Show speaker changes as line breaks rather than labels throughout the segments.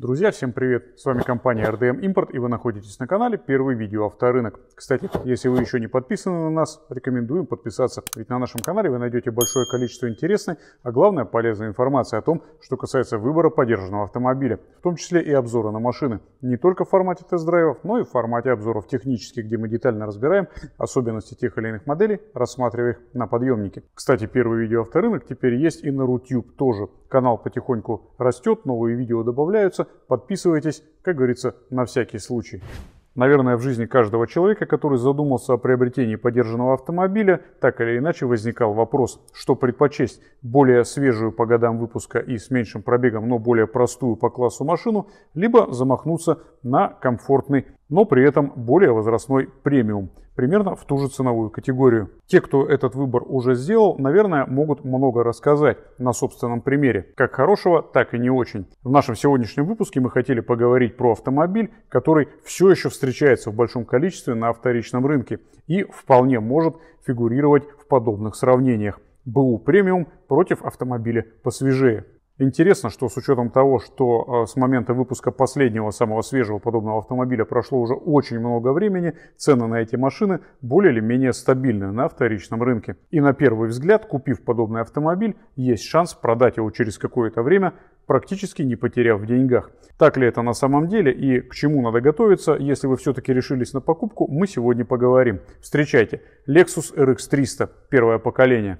Друзья, всем привет! С вами компания RDM Import и вы находитесь на канале Первый видео авторынок. Кстати, если вы еще не подписаны на нас, рекомендуем подписаться, ведь на нашем канале вы найдете большое количество интересной, а главное полезной информации о том, что касается выбора поддержанного автомобиля, в том числе и обзора на машины. Не только в формате тест-драйвов, но и в формате обзоров технических, где мы детально разбираем особенности тех или иных моделей, рассматривая их на подъемнике. Кстати, Первый видео авторынок теперь есть и на Рутюб тоже. Канал потихоньку растет, новые видео добавляются. Подписывайтесь, как говорится, на всякий случай. Наверное, в жизни каждого человека, который задумался о приобретении подержанного автомобиля, так или иначе возникал вопрос, что предпочесть более свежую по годам выпуска и с меньшим пробегом, но более простую по классу машину, либо замахнуться на комфортный, но при этом более возрастной премиум примерно в ту же ценовую категорию. Те, кто этот выбор уже сделал, наверное, могут много рассказать на собственном примере, как хорошего, так и не очень. В нашем сегодняшнем выпуске мы хотели поговорить про автомобиль, который все еще встречается в большом количестве на вторичном рынке и вполне может фигурировать в подобных сравнениях. БУ премиум против автомобиля посвежее. Интересно, что с учетом того, что а, с момента выпуска последнего, самого свежего подобного автомобиля прошло уже очень много времени, цены на эти машины более или менее стабильны на вторичном рынке. И на первый взгляд, купив подобный автомобиль, есть шанс продать его через какое-то время, практически не потеряв в деньгах. Так ли это на самом деле и к чему надо готовиться, если вы все-таки решились на покупку, мы сегодня поговорим. Встречайте, Lexus RX300, первое поколение.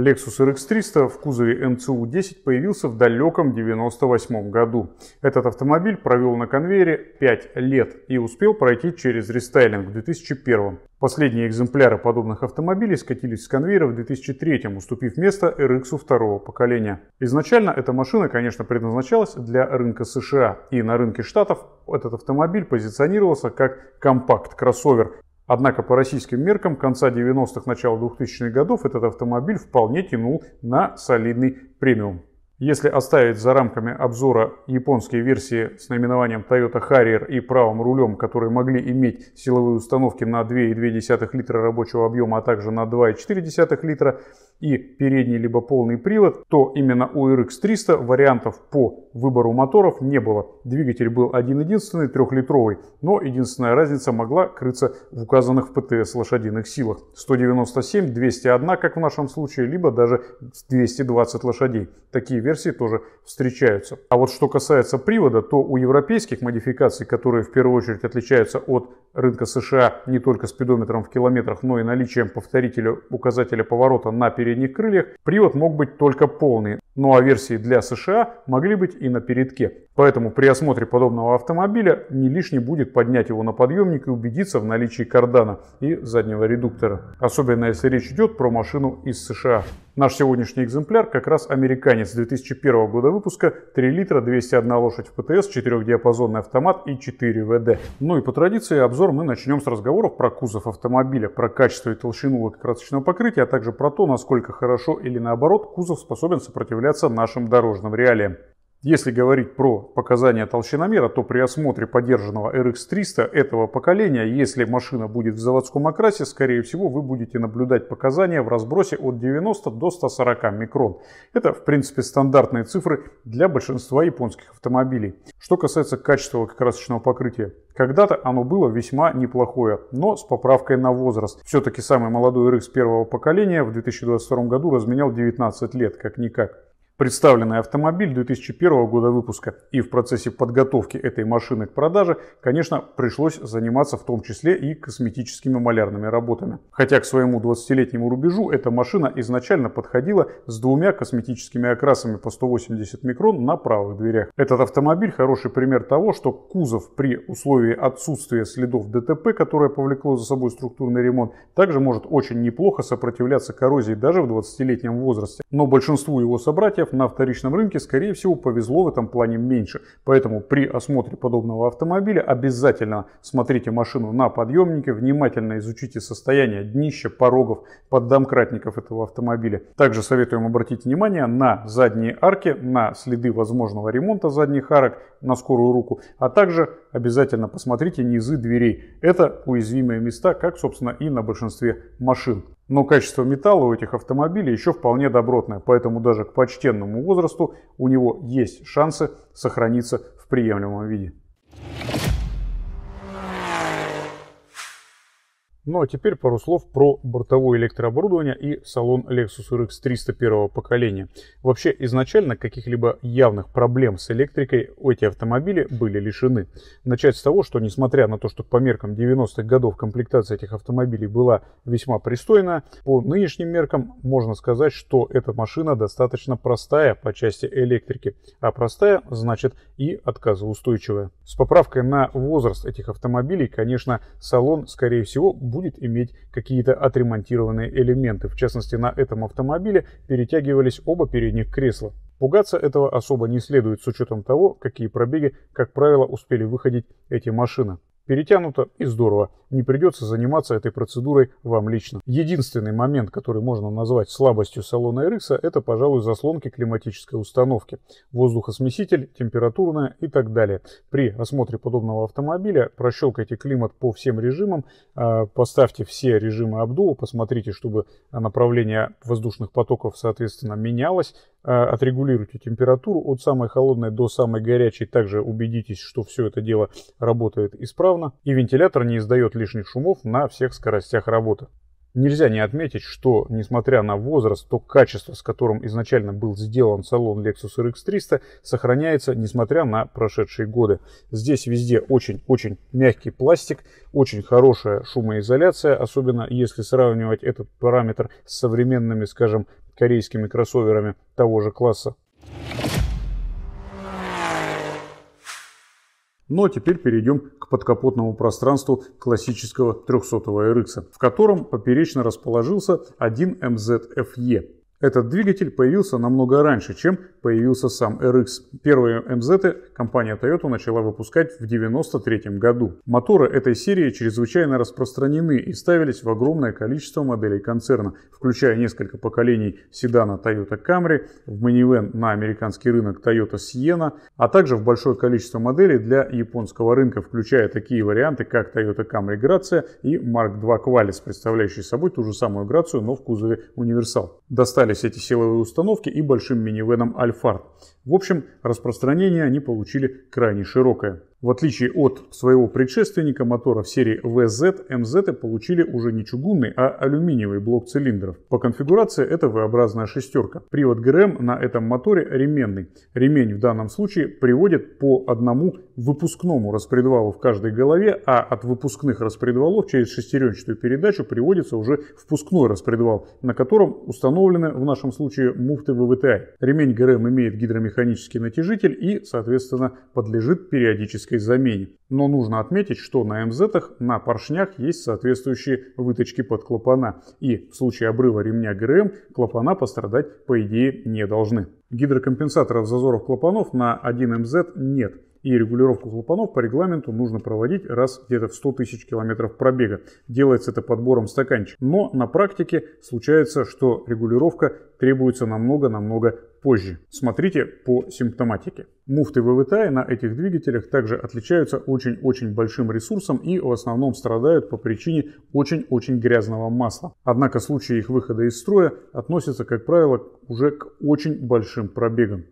Lexus RX300 в кузове МЦУ-10 появился в далеком 1998 году. Этот автомобиль провел на конвейере 5 лет и успел пройти через рестайлинг в 2001. Последние экземпляры подобных автомобилей скатились с конвейера в 2003, уступив место RX второго поколения. Изначально эта машина, конечно, предназначалась для рынка США, и на рынке Штатов этот автомобиль позиционировался как компакт-кроссовер, Однако по российским меркам конца 90-х, начала 2000-х годов этот автомобиль вполне тянул на солидный премиум. Если оставить за рамками обзора японские версии с наименованием Toyota Harrier и правым рулем, которые могли иметь силовые установки на 2,2 литра рабочего объема, а также на 2,4 литра, и передний либо полный привод, то именно у RX300 вариантов по выбору моторов не было. Двигатель был один-единственный, трехлитровый, но единственная разница могла крыться в указанных в ПТС лошадиных силах. 197, 201, как в нашем случае, либо даже 220 лошадей. Такие версии тоже встречаются. А вот что касается привода, то у европейских модификаций, которые в первую очередь отличаются от рынка США не только спидометром в километрах, но и наличием повторителя указателя поворота на перед передних крыльях, привод мог быть только полный, ну а версии для США могли быть и на передке. Поэтому при осмотре подобного автомобиля не лишне будет поднять его на подъемник и убедиться в наличии кардана и заднего редуктора, особенно если речь идет про машину из США. Наш сегодняшний экземпляр как раз американец 2001 года выпуска, 3 литра, 201 лошадь в ПТС, 4-диапазонный автомат и 4 ВД. Ну и по традиции обзор мы начнем с разговоров про кузов автомобиля, про качество и толщину лакокрасочного покрытия, а также про то, насколько хорошо или наоборот кузов способен сопротивляться нашим дорожным реалиям. Если говорить про показания толщиномера, то при осмотре подержанного RX300 этого поколения, если машина будет в заводском окрасе, скорее всего вы будете наблюдать показания в разбросе от 90 до 140 микрон. Это в принципе стандартные цифры для большинства японских автомобилей. Что касается качества лакокрасочного покрытия, когда-то оно было весьма неплохое, но с поправкой на возраст. Все-таки самый молодой RX первого поколения в 2022 году разменял 19 лет, как-никак. Представленный автомобиль 2001 года выпуска и в процессе подготовки этой машины к продаже, конечно, пришлось заниматься в том числе и косметическими малярными работами. Хотя к своему 20-летнему рубежу эта машина изначально подходила с двумя косметическими окрасами по 180 микрон на правых дверях. Этот автомобиль хороший пример того, что кузов при условии отсутствия следов ДТП, которое повлекло за собой структурный ремонт, также может очень неплохо сопротивляться коррозии даже в 20-летнем возрасте. Но большинству его собратьев на вторичном рынке, скорее всего, повезло в этом плане меньше. Поэтому при осмотре подобного автомобиля обязательно смотрите машину на подъемнике, внимательно изучите состояние днища, порогов, поддомкратников этого автомобиля. Также советуем обратить внимание на задние арки, на следы возможного ремонта задних арок на скорую руку, а также обязательно посмотрите низы дверей. Это уязвимые места, как, собственно, и на большинстве машин но качество металла у этих автомобилей еще вполне добротное, поэтому даже к почтенному возрасту у него есть шансы сохраниться в приемлемом виде. Ну а теперь пару слов про бортовое электрооборудование и салон Lexus RX 301 поколения. Вообще изначально каких-либо явных проблем с электрикой эти автомобили были лишены. Начать с того, что несмотря на то, что по меркам 90-х годов комплектация этих автомобилей была весьма пристойна, по нынешним меркам можно сказать, что эта машина достаточно простая по части электрики. А простая значит и отказоустойчивая. С поправкой на возраст этих автомобилей, конечно, салон скорее всего будет иметь какие-то отремонтированные элементы. В частности, на этом автомобиле перетягивались оба передних кресла. Пугаться этого особо не следует с учетом того, какие пробеги, как правило, успели выходить эти машины перетянуто и здорово. Не придется заниматься этой процедурой вам лично. Единственный момент, который можно назвать слабостью салона RX, это, пожалуй, заслонки климатической установки. Воздухосмеситель, температурная и так далее. При осмотре подобного автомобиля прощелкайте климат по всем режимам, а, поставьте все режимы обдува, посмотрите, чтобы направление воздушных потоков, соответственно, менялось, а, отрегулируйте температуру от самой холодной до самой горячей. Также убедитесь, что все это дело работает исправно и вентилятор не издает лишних шумов на всех скоростях работы. Нельзя не отметить, что, несмотря на возраст, то качество, с которым изначально был сделан салон Lexus RX 300, сохраняется, несмотря на прошедшие годы. Здесь везде очень-очень мягкий пластик, очень хорошая шумоизоляция, особенно если сравнивать этот параметр с современными, скажем, корейскими кроссоверами того же класса. Но теперь перейдем к подкапотному пространству классического 300-го RX, в котором поперечно расположился один MZFE этот двигатель появился намного раньше, чем появился сам RX. Первые MZ компания Toyota начала выпускать в 1993 году. Моторы этой серии чрезвычайно распространены и ставились в огромное количество моделей концерна, включая несколько поколений седана Toyota Camry, в минивэн на американский рынок Toyota Sienna, а также в большое количество моделей для японского рынка, включая такие варианты, как Toyota Camry Gracia и Mark II Qualis, представляющий собой ту же самую Грацию, но в кузове универсал. Достали оказались эти силовые установки и большим минивеном «Альфард». В общем, распространение они получили крайне широкое. В отличие от своего предшественника, моторов серии VZ, MZ получили уже не чугунный, а алюминиевый блок цилиндров. По конфигурации это V-образная шестерка. Привод ГРМ на этом моторе ременный. Ремень в данном случае приводит по одному выпускному распредвалу в каждой голове, а от выпускных распредвалов через шестеренчатую передачу приводится уже впускной распредвал, на котором установлены в нашем случае муфты ВВТА. Ремень ГРМ имеет гидромеханический натяжитель и, соответственно, подлежит периодически механической замене. Но нужно отметить, что на МЗ на поршнях есть соответствующие выточки под клапана. И в случае обрыва ремня ГРМ клапана пострадать по идее не должны. Гидрокомпенсаторов зазоров клапанов на 1 МЗ нет и регулировку клапанов по регламенту нужно проводить раз где-то в 100 тысяч километров пробега. Делается это подбором стаканчик. Но на практике случается, что регулировка требуется намного-намного позже. Смотрите по симптоматике. Муфты ВВТА на этих двигателях также отличаются очень-очень большим ресурсом и в основном страдают по причине очень-очень грязного масла. Однако случаи их выхода из строя относятся, как правило, уже к очень большим пробегам.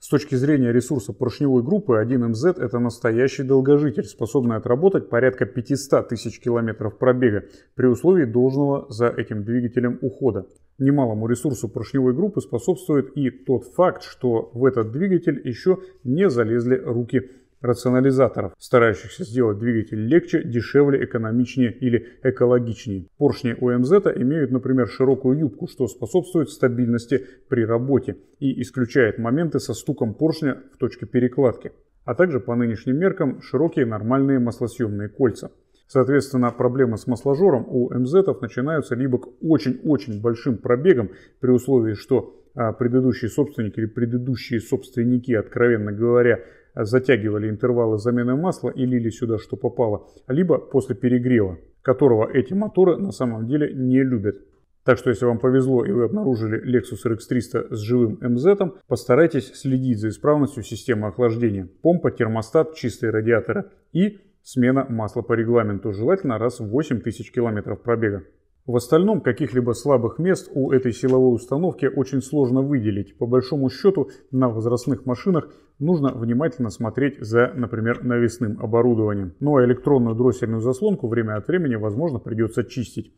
С точки зрения ресурса поршневой группы 1МЗ – это настоящий долгожитель, способный отработать порядка 500 тысяч километров пробега при условии должного за этим двигателем ухода. Немалому ресурсу поршневой группы способствует и тот факт, что в этот двигатель еще не залезли руки рационализаторов, старающихся сделать двигатель легче, дешевле, экономичнее или экологичнее. Поршни ОМЗ имеют, например, широкую юбку, что способствует стабильности при работе и исключает моменты со стуком поршня в точке перекладки, а также по нынешним меркам широкие нормальные маслосъемные кольца. Соответственно, проблемы с масложором у МЗ начинаются либо к очень-очень большим пробегам, при условии, что а, предыдущие собственники или предыдущие собственники, откровенно говоря, затягивали интервалы замены масла и лили сюда, что попало, либо после перегрева, которого эти моторы на самом деле не любят. Так что, если вам повезло и вы обнаружили Lexus RX300 с живым MZ, постарайтесь следить за исправностью системы охлаждения. Помпа, термостат, чистые радиаторы и смена масла по регламенту, желательно раз в 8000 км пробега. В остальном каких-либо слабых мест у этой силовой установки очень сложно выделить. По большому счету на возрастных машинах нужно внимательно смотреть за, например, навесным оборудованием. Ну а электронную дроссельную заслонку время от времени, возможно, придется чистить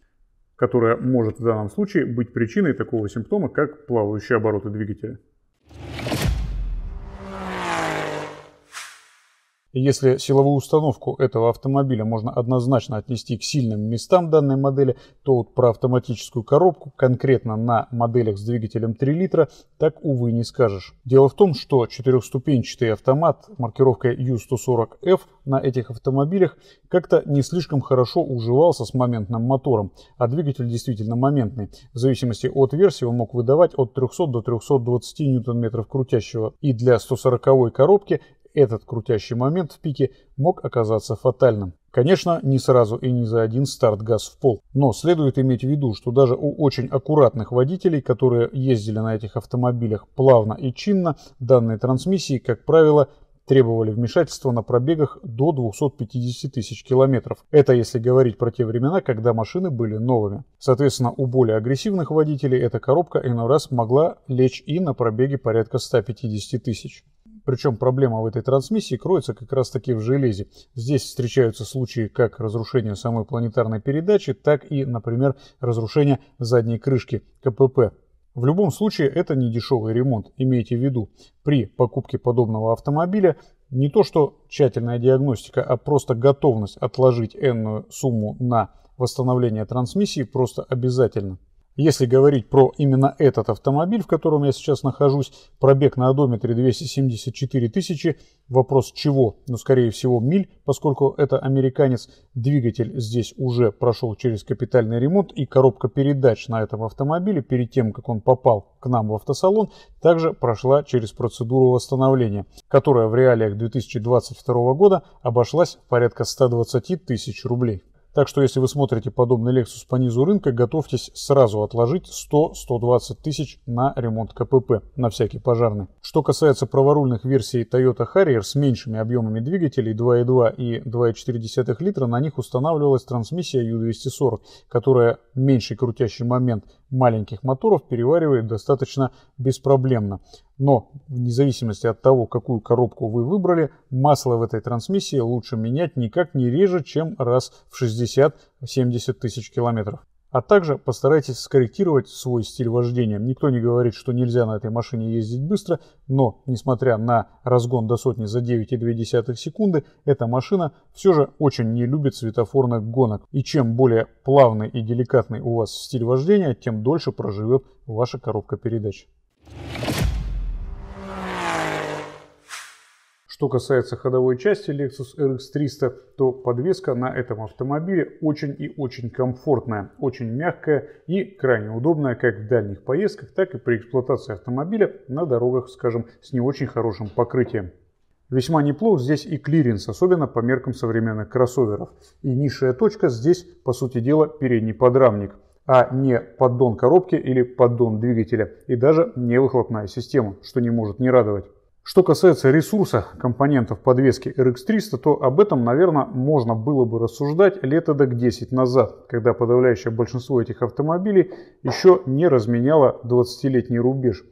которая может в данном случае быть причиной такого симптома, как плавающие обороты двигателя. если силовую установку этого автомобиля можно однозначно отнести к сильным местам данной модели, то вот про автоматическую коробку конкретно на моделях с двигателем 3 литра так, увы, не скажешь. Дело в том, что четырехступенчатый автомат маркировкой U140F на этих автомобилях как-то не слишком хорошо уживался с моментным мотором, а двигатель действительно моментный. В зависимости от версии он мог выдавать от 300 до 320 ньютон-метров крутящего. И для 140 коробки этот крутящий момент в пике мог оказаться фатальным. Конечно, не сразу и не за один старт газ в пол. Но следует иметь в виду, что даже у очень аккуратных водителей, которые ездили на этих автомобилях плавно и чинно, данные трансмиссии, как правило, требовали вмешательства на пробегах до 250 тысяч километров. Это если говорить про те времена, когда машины были новыми. Соответственно, у более агрессивных водителей эта коробка иной раз могла лечь и на пробеге порядка 150 тысяч. Причем проблема в этой трансмиссии кроется как раз таки в железе. Здесь встречаются случаи как разрушения самой планетарной передачи, так и, например, разрушения задней крышки КПП. В любом случае это не дешевый ремонт, имейте в виду. При покупке подобного автомобиля не то что тщательная диагностика, а просто готовность отложить энную сумму на восстановление трансмиссии просто обязательно. Если говорить про именно этот автомобиль, в котором я сейчас нахожусь, пробег на одометре 274 тысячи, вопрос чего, ну скорее всего миль, поскольку это американец, двигатель здесь уже прошел через капитальный ремонт и коробка передач на этом автомобиле перед тем, как он попал к нам в автосалон, также прошла через процедуру восстановления, которая в реалиях 2022 года обошлась порядка 120 тысяч рублей. Так что если вы смотрите подобный Lexus по низу рынка, готовьтесь сразу отложить 100-120 тысяч на ремонт КПП, на всякий пожарный. Что касается праворульных версий Toyota Harrier с меньшими объемами двигателей 2.2 и 2.4 литра, на них устанавливалась трансмиссия U240, которая меньший крутящий момент маленьких моторов переваривает достаточно беспроблемно. Но вне зависимости от того, какую коробку вы выбрали, масло в этой трансмиссии лучше менять никак не реже, чем раз в 60-70 тысяч километров. А также постарайтесь скорректировать свой стиль вождения. Никто не говорит, что нельзя на этой машине ездить быстро, но, несмотря на разгон до сотни за 9,2 секунды, эта машина все же очень не любит светофорных гонок. И чем более плавный и деликатный у вас стиль вождения, тем дольше проживет ваша коробка передач. Что касается ходовой части Lexus RX 300, то подвеска на этом автомобиле очень и очень комфортная, очень мягкая и крайне удобная как в дальних поездках, так и при эксплуатации автомобиля на дорогах, скажем, с не очень хорошим покрытием. Весьма неплох здесь и клиренс, особенно по меркам современных кроссоверов. И низшая точка здесь, по сути дела, передний подрамник, а не поддон коробки или поддон двигателя, и даже не выхлопная система, что не может не радовать. Что касается ресурса компонентов подвески RX300, то об этом, наверное, можно было бы рассуждать лет эдак 10 назад, когда подавляющее большинство этих автомобилей еще не разменяло 20-летний рубеж.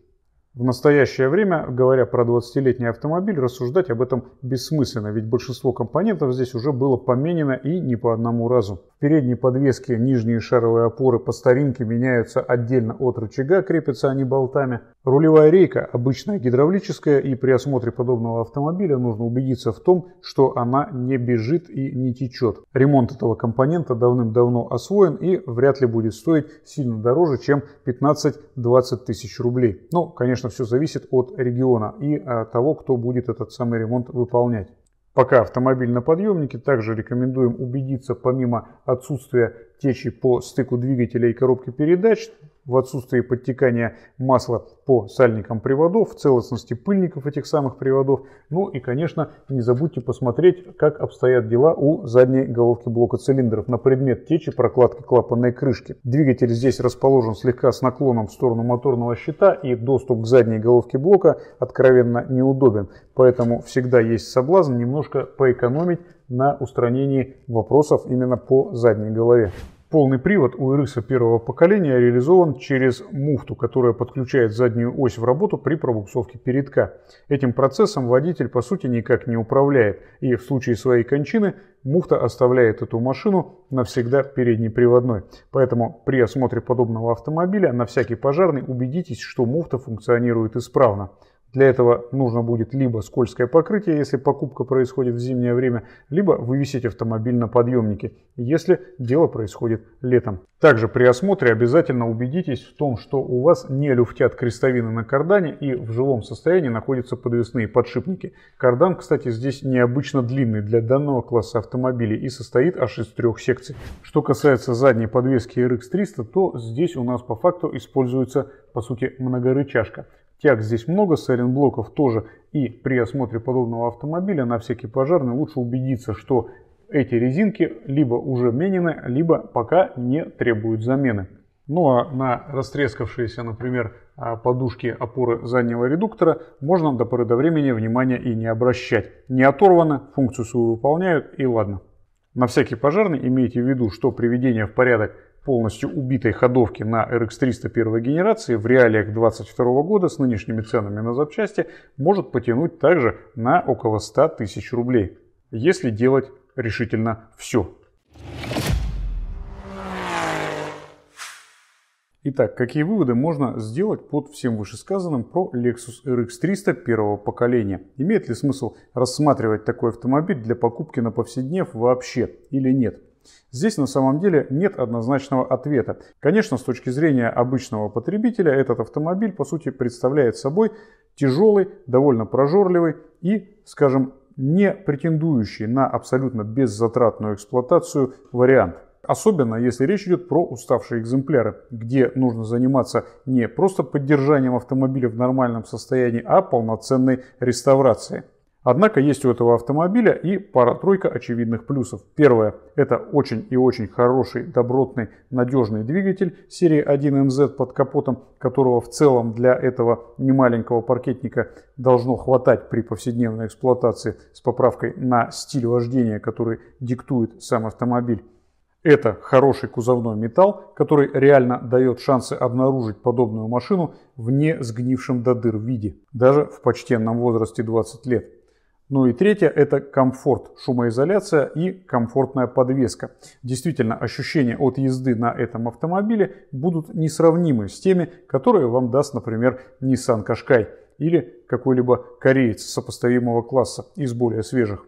В настоящее время, говоря про 20-летний автомобиль, рассуждать об этом бессмысленно, ведь большинство компонентов здесь уже было поменено и не по одному разу. В передней подвеске нижние шаровые опоры по старинке меняются отдельно от рычага, крепятся они болтами. Рулевая рейка, обычная гидравлическая, и при осмотре подобного автомобиля нужно убедиться в том, что она не бежит и не течет. Ремонт этого компонента давным-давно освоен и вряд ли будет стоить сильно дороже, чем 15-20 тысяч рублей. Но, конечно, все зависит от региона и от того, кто будет этот самый ремонт выполнять. Пока автомобиль на подъемнике, также рекомендуем убедиться помимо отсутствия течи по стыку двигателя и коробки передач, в отсутствии подтекания масла по сальникам приводов, в целостности пыльников этих самых приводов. Ну и, конечно, не забудьте посмотреть, как обстоят дела у задней головки блока цилиндров на предмет течи прокладки клапанной крышки. Двигатель здесь расположен слегка с наклоном в сторону моторного щита и доступ к задней головке блока откровенно неудобен. Поэтому всегда есть соблазн немножко поэкономить на устранении вопросов именно по задней голове. Полный привод у Ириса первого поколения реализован через муфту, которая подключает заднюю ось в работу при пробуксовке передка. Этим процессом водитель по сути никак не управляет, и в случае своей кончины муфта оставляет эту машину навсегда переднеприводной. Поэтому при осмотре подобного автомобиля на всякий пожарный убедитесь, что муфта функционирует исправно. Для этого нужно будет либо скользкое покрытие, если покупка происходит в зимнее время, либо вывесить автомобиль на подъемнике, если дело происходит летом. Также при осмотре обязательно убедитесь в том, что у вас не люфтят крестовины на кардане и в живом состоянии находятся подвесные подшипники. Кардан, кстати, здесь необычно длинный для данного класса автомобилей и состоит аж из трех секций. Что касается задней подвески RX300, то здесь у нас по факту используется по сути многорычажка. Тяг здесь много, сайлент-блоков тоже. И при осмотре подобного автомобиля на всякий пожарный лучше убедиться, что эти резинки либо уже менены, либо пока не требуют замены. Ну а на растрескавшиеся, например, а, подушки опоры заднего редуктора можно до поры до времени внимания и не обращать. Не оторваны, функцию свою выполняют и ладно. На всякий пожарный имейте в виду, что приведение в порядок полностью убитой ходовки на RX300 первой генерации в реалиях 2022 года с нынешними ценами на запчасти может потянуть также на около 100 тысяч рублей, если делать решительно все. Итак, какие выводы можно сделать под всем вышесказанным про Lexus RX300 первого поколения? Имеет ли смысл рассматривать такой автомобиль для покупки на повседнев вообще или нет? Здесь на самом деле нет однозначного ответа. Конечно, с точки зрения обычного потребителя, этот автомобиль по сути представляет собой тяжелый, довольно прожорливый и, скажем, не претендующий на абсолютно беззатратную эксплуатацию вариант. Особенно если речь идет про уставшие экземпляры, где нужно заниматься не просто поддержанием автомобиля в нормальном состоянии, а полноценной реставрацией. Однако есть у этого автомобиля и пара-тройка очевидных плюсов. Первое – это очень и очень хороший, добротный, надежный двигатель серии 1MZ под капотом, которого в целом для этого немаленького паркетника должно хватать при повседневной эксплуатации с поправкой на стиль вождения, который диктует сам автомобиль. Это хороший кузовной металл, который реально дает шансы обнаружить подобную машину в не сгнившем до дыр виде, даже в почтенном возрасте 20 лет. Ну и третье – это комфорт, шумоизоляция и комфортная подвеска. Действительно, ощущения от езды на этом автомобиле будут несравнимы с теми, которые вам даст, например, Nissan Qashqai или какой-либо кореец сопоставимого класса из более свежих.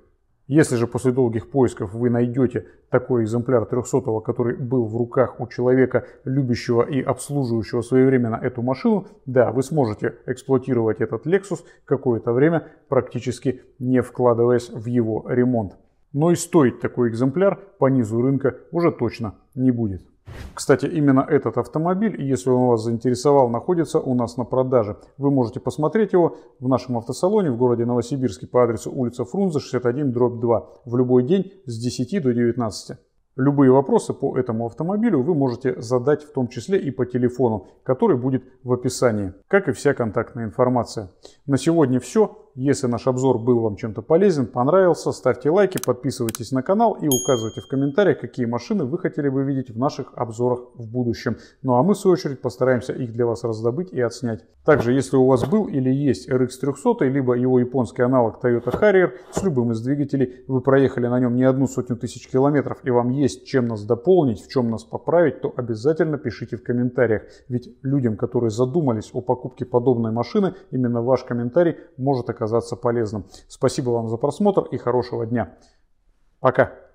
Если же после долгих поисков вы найдете такой экземпляр 300, который был в руках у человека, любящего и обслуживающего своевременно эту машину, да, вы сможете эксплуатировать этот Lexus какое-то время, практически не вкладываясь в его ремонт. Но и стоить такой экземпляр по низу рынка уже точно не будет. Кстати, именно этот автомобиль, если он вас заинтересовал, находится у нас на продаже. Вы можете посмотреть его в нашем автосалоне в городе Новосибирске по адресу улица Фрунзе, 61, дробь 2, в любой день с 10 до 19. Любые вопросы по этому автомобилю вы можете задать в том числе и по телефону, который будет в описании, как и вся контактная информация. На сегодня все. Если наш обзор был вам чем-то полезен, понравился, ставьте лайки, подписывайтесь на канал и указывайте в комментариях, какие машины вы хотели бы видеть в наших обзорах в будущем. Ну а мы в свою очередь постараемся их для вас раздобыть и отснять. Также, если у вас был или есть RX300, либо его японский аналог Toyota Harrier с любым из двигателей, вы проехали на нем не одну сотню тысяч километров и вам есть чем нас дополнить, в чем нас поправить, то обязательно пишите в комментариях. Ведь людям, которые задумались о покупке подобной машины, именно ваш комментарий может оказаться оказаться полезным. Спасибо вам за просмотр и хорошего дня. Пока.